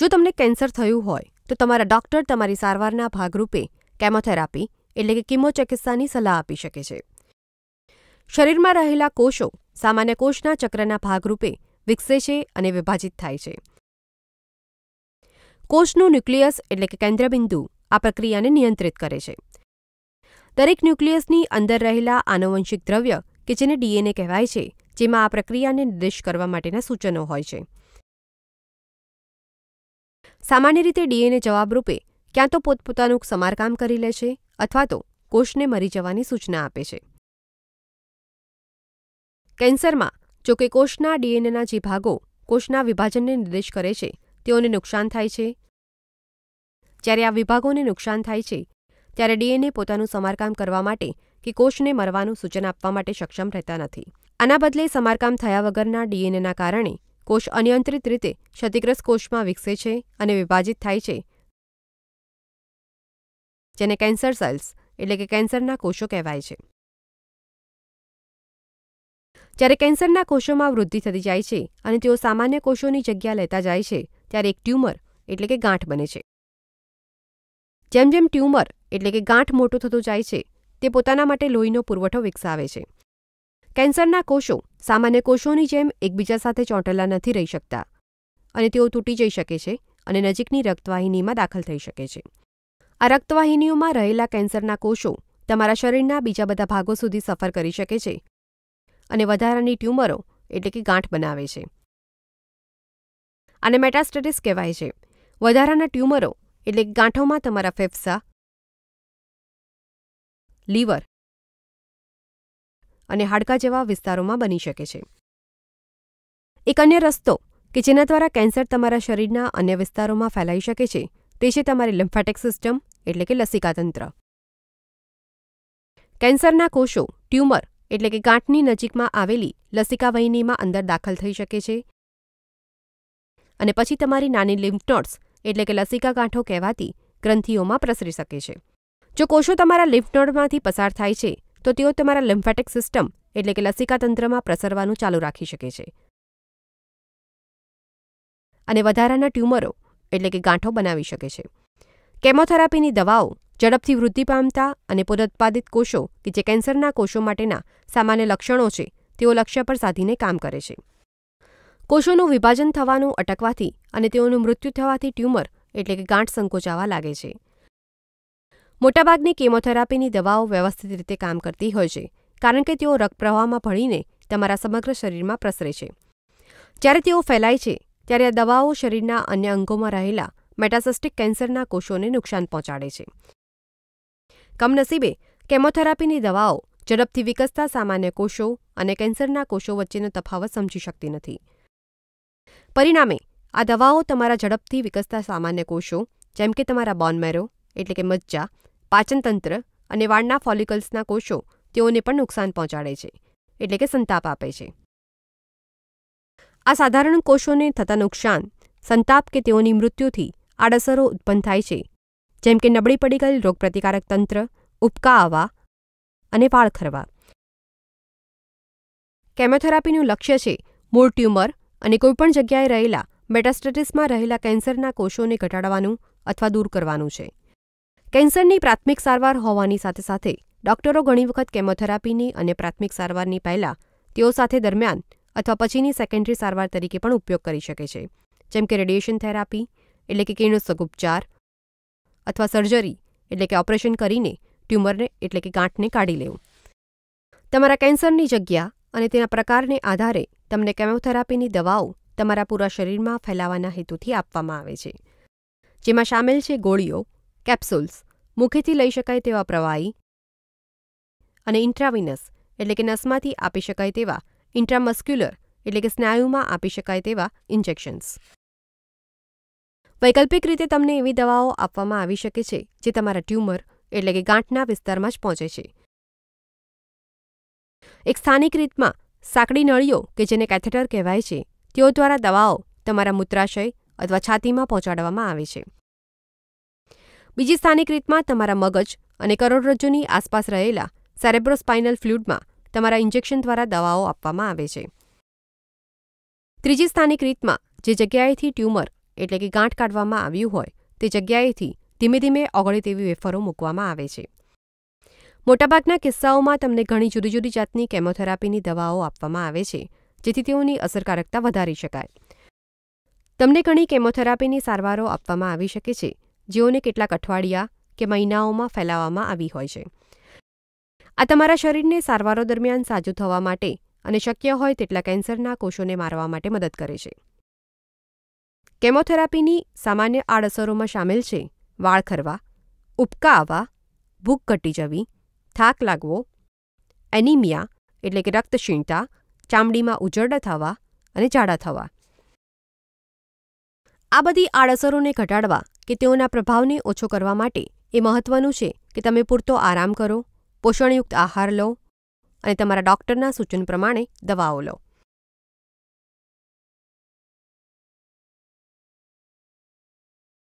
જો તમને કેન્સર થયું હોય તો તમારા ડોક્ટર તમારી સારવારના ભાગરૂપે કેમોથેરાપી એટલે કે કિમોચિકિત્સાની સલાહ આપી શકે છે શરીરમાં રહેલા કોષો સામાન્ય કોષના ચક્રના ભાગરૂપે વિકસે છે અને વિભાજિત થાય છે કોષનું ન્યુક્લિયસ એટલે કે કેન્દ્રબિંદુ આ પ્રક્રિયાને નિયંત્રિત કરે છે દરેક ન્યુક્લિયસની અંદર રહેલા આનુવંશિક દ્રવ્ય કે જેને ડીએનએ કહેવાય છે જેમાં આ પ્રક્રિયાને નિર્દેશ કરવા માટેના સૂચનો હોય છે સામાન્ય રીતે ડીએનએ જવાબરૂપે ક્યાં તો પોતપોતાનું સમારકામ કરી લે છે અથવા તો કોષને મરી જવાની સૂચના આપે છે કેન્સરમાં જો કે કોષના ડીએનએના જે ભાગો કોષના વિભાજનને નિર્દેશ કરે છે તેઓને નુકસાન થાય છે જ્યારે આ વિભાગોને નુકસાન થાય છે ત્યારે ડીએનએ પોતાનું સમારકામ કરવા માટે કે કોષને મરવાનું સૂચન આપવા માટે સક્ષમ રહેતા નથી આના બદલે સમારકામ થયા વગરના ડીએનએના કારણે કોષ અનિયંત્રિત રીતે ક્ષતિગ્રસ્ત કોષમાં વિકસે છે અને વિભાજિત થાય છે જેને કેન્સર સેલ્સ એટલે કે કેન્સરના કોષો કહેવાય છે જ્યારે કેન્સરના કોષોમાં વૃદ્ધિ થતી જાય છે અને તેઓ સામાન્ય કોષોની જગ્યા લેતા જાય છે ત્યારે એક ટ્યુમર એટલે કે ગાંઠ બને છે જેમ જેમ ટ્યુમર એટલે કે ગાંઠ મોટું થતું જાય છે તે પોતાના માટે લોહીનો પુરવઠો વિકસાવે છે કેન્સરના કોષો સામાન્ય કોષોની જેમ એકબીજા સાથે ચોંટેલા નથી રહી શકતા અને તેઓ તૂટી જઈ શકે છે અને નજીકની રક્તવાહિનીમાં દાખલ થઈ શકે છે આ રક્તવાહિનીઓમાં રહેલા કેન્સરના કોષો તમારા શરીરના બીજા બધા ભાગો સુધી સફર કરી શકે છે અને વધારાની ટ્યુમરો એટલે કે ગાંઠ બનાવે છે આને મેટાસ્ટેટિસ કહેવાય છે વધારાના ટ્યુમરો એટલે ગાંઠોમાં તમારા ફેફસા લીવર અને હાડકા જેવા વિસ્તારોમાં બની શકે છે એક અન્ય રસ્તો કે જેના દ્વારા કેન્સર તમારા શરીરના અન્ય વિસ્તારોમાં ફેલાઈ શકે છે તે છે તમારી લિમ્ફેટિક સિસ્ટમ એટલે કે લસિકાતંત્ર કેન્સરના કોષો ટ્યુમર એટલે કે ગાંઠની નજીકમાં આવેલી લસિકા વહિનીમાં અંદર દાખલ થઈ શકે છે અને પછી તમારી નાની લિમ્ફનોટ્સ એટલે કે લસિકા ગાંઠો કહેવાતી ગ્રંથિઓમાં પ્રસરી શકે છે જો કોષો તમારા લિમ્ફનોડમાંથી પસાર થાય છે તો તેઓ તમારા લિમ્ફેટિક સિસ્ટમ એટલે કે લસિકાતંત્રમાં પ્રસરવાનું ચાલુ રાખી શકે છે અને વધારાના ટ્યુમરો એટલે કે ગાંઠો બનાવી શકે છે કેમોથેરાપીની દવાઓ ઝડપથી વૃદ્ધિ પામતા અને પુનરુત્પાદિત કોષો કે જે કેન્સરના કોષો માટેના સામાન્ય લક્ષણો છે તેઓ લક્ષ્ય પર સાધીને કામ કરે છે કોષોનું વિભાજન થવાનું અટકવાથી અને તેઓનું મૃત્યુ થવાથી ટ્યુમર એટલે કે ગાંઠ સંકોચાવા લાગે છે મોટાભાગની કેમોથેરાપીની દવાઓ વ્યવસ્થિત રીતે કામ કરતી હોય છે કારણ કે તેઓ રક્તપ્રવાહમાં ભળીને તમારા સમગ્ર શરીરમાં પ્રસરે છે જ્યારે તેઓ ફેલાય છે ત્યારે આ દવાઓ શરીરના અન્ય અંગોમાં રહેલા મેટાસિસ્ટિક કેન્સરના કોષોને નુકસાન પહોંચાડે છે કમનસીબે કેમોથેરાપીની દવાઓ ઝડપથી વિકસતા સામાન્ય કોષો અને કેન્સરના કોષો વચ્ચેનો તફાવત સમજી શકતી નથી પરિણામે આ દવાઓ તમારા ઝડપથી વિકસતા સામાન્ય કોષો જેમ કે તમારા બોનમેરો એટલે કે મજ્જા પાચનતંત્ર અને વાળના ફોલિકલ્સના કોષો તેઓને પણ નુકસાન પહોંચાડે છે એટલે કે સંતાપ આપે છે આ સાધારણ કોષોને થતા નુકસાન સંતાપ કે તેઓની મૃત્યુથી આડઅસરો ઉત્પન્ન થાય છે જેમ કે નબળી પડી ગયેલ રોગપ્રતિકારક તંત્ર ઉબકા આવવા અને વાળ ખરવા કેમોથેરાપીનું લક્ષ્ય છે મૂળ ટ્યુમર અને કોઈપણ જગ્યાએ રહેલા મેટાસ્ટેટિસમાં રહેલા કેન્સરના કોષોને ઘટાડવાનું અથવા દૂર કરવાનું છે કેન્સરની પ્રાથમિક સારવાર હોવાની સાથે સાથે ડોક્ટરો ઘણી વખત કેમોથેરાપીની અને પ્રાથમિક સારવારની પહેલાં તેઓ સાથે દરમિયાન અથવા પછીની સેકન્ડરી સારવાર તરીકે પણ ઉપયોગ કરી શકે છે જેમ કે રેડિયેશન થેરાપી એટલે કે કિરણોત્સર્ગ ઉપચાર અથવા સર્જરી એટલે કે ઓપરેશન કરીને ટ્યુમરને એટલે કે ગાંઠને કાઢી લેવું તમારા કેન્સરની જગ્યા અને તેના પ્રકારને આધારે તમને કેમોથેરાપીની દવાઓ તમારા પૂરા શરીરમાં ફેલાવાના હેતુથી આપવામાં આવે છે જેમાં સામેલ છે ગોળીઓ કેપ્સ્યુલ્સ મુખેથી લઈ શકાય તેવા પ્રવાહી અને ઇન્ટ્રાવિનસ એટલે કે નસમાંથી આપી શકાય તેવા ઇન્ટ્રામસ્ક્યુલર એટલે કે સ્નાયુમાં આપી શકાય તેવા ઇન્જેક્શન્સ વૈકલ્પિક રીતે તમને એવી દવાઓ આપવામાં આવી શકે છે જે તમારા ટ્યુમર એટલે કે ગાંઠના વિસ્તારમાં જ પહોંચે છે એક સ્થાનિક રીતમાં સાંકડી નળીઓ કે જેને કેથેટર કહેવાય છે તેઓ દ્વારા દવાઓ તમારા મૂત્રાશય અથવા છાતીમાં પહોંચાડવામાં આવે છે બીજી સ્થાનિક રીતમાં તમારા મગજ અને કરોડરજ્જુની આસપાસ રહેલા સેરેબ્રોસ્પાઇનલ ફ્લુઇડમાં તમારા ઇન્જેક્શન દ્વારા દવાઓ આપવામાં આવે છે ત્રીજી સ્થાનિક રીતમાં જે જગ્યાએથી ટ્યુમર એટલે કે ગાંઠ કાઢવામાં આવ્યું હોય તે જગ્યાએથી ધીમે ધીમે ઓગળે તેવી વેફરો મૂકવામાં આવે છે મોટાભાગના કિસ્સાઓમાં તમને ઘણી જુદી જુદી જાતની કેમોથેરાપીની દવાઓ આપવામાં આવે છે જેથી તેઓની અસરકારકતા વધારી શકાય તમને ઘણી કેમોથેરાપીની સારવારો આપવામાં આવી શકે છે જેઓને કેટલાક અઠવાડિયા કે મહિનાઓમાં ફેલાવવામાં આવી હોય છે આ તમારા શરીરને સારવારો દરમિયાન સાજું થવા માટે અને શક્ય હોય તેટલા કેન્સરના કોષોને મારવા માટે મદદ કરે છે કેમોથેરાપીની સામાન્ય આડઅસરોમાં સામેલ છે વાળ ખરવા ઉબકા આવવા ભૂખ ઘટી જવી થાક લાગવો એનિમિયા એટલે કે રક્તક્ષીણતા ચામડીમાં ઉજરડા થવા અને જાડા થવા આ બધી આડઅસરોને ઘટાડવા કે તેઓના પ્રભાવને ઓછો કરવા માટે એ મહત્વનું છે કે તમે પૂરતો આરામ કરો પોષણયુક્ત આહાર લો અને તમારા ડૉક્ટરના સૂચન પ્રમાણે દવાઓ લો